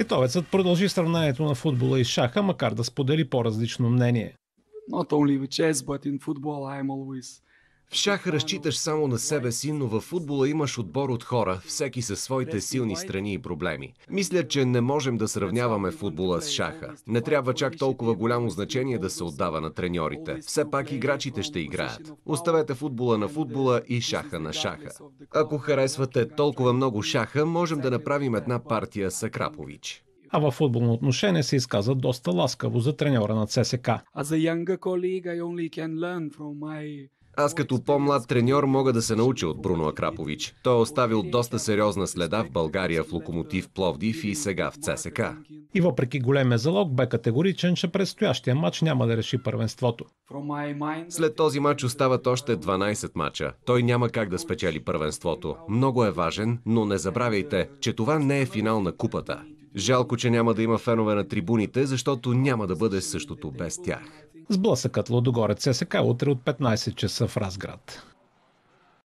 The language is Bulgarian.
Литовецът продължи сравнението на футбола и шаха, макар да сподели по-различно мнение. Not only with chess, but in football I am always в шах разчиташ само на себе си, но във футбола имаш отбор от хора, всеки със своите силни страни и проблеми. Мисля, че не можем да сравняваме футбола с шаха. Не трябва чак толкова голямо значение да се отдава на треньорите. Все пак играчите ще играят. Оставете футбола на футбола и шаха на шаха. Ако харесвате толкова много шаха, можем да направим една партия с Акрапович а във футболно отношение се изказа доста ласкаво за треньора на ЦСК. Аз като по-млад треньор мога да се науча от Бруно Акрапович. Той е оставил доста сериозна следа в България в Локомотив Пловдив и сега в ЦСК. И въпреки големия залог бе категоричен, че предстоящия матч няма да реши първенството. След този матч остават още 12 мача. Той няма как да спечели първенството. Много е важен, но не забравяйте, че това не е финал на купата. Жалко, че няма да има фенове на трибуните, защото няма да бъде същото без тях. Сблъсъкът Лодогорец сека утре от 15 часа в Разград.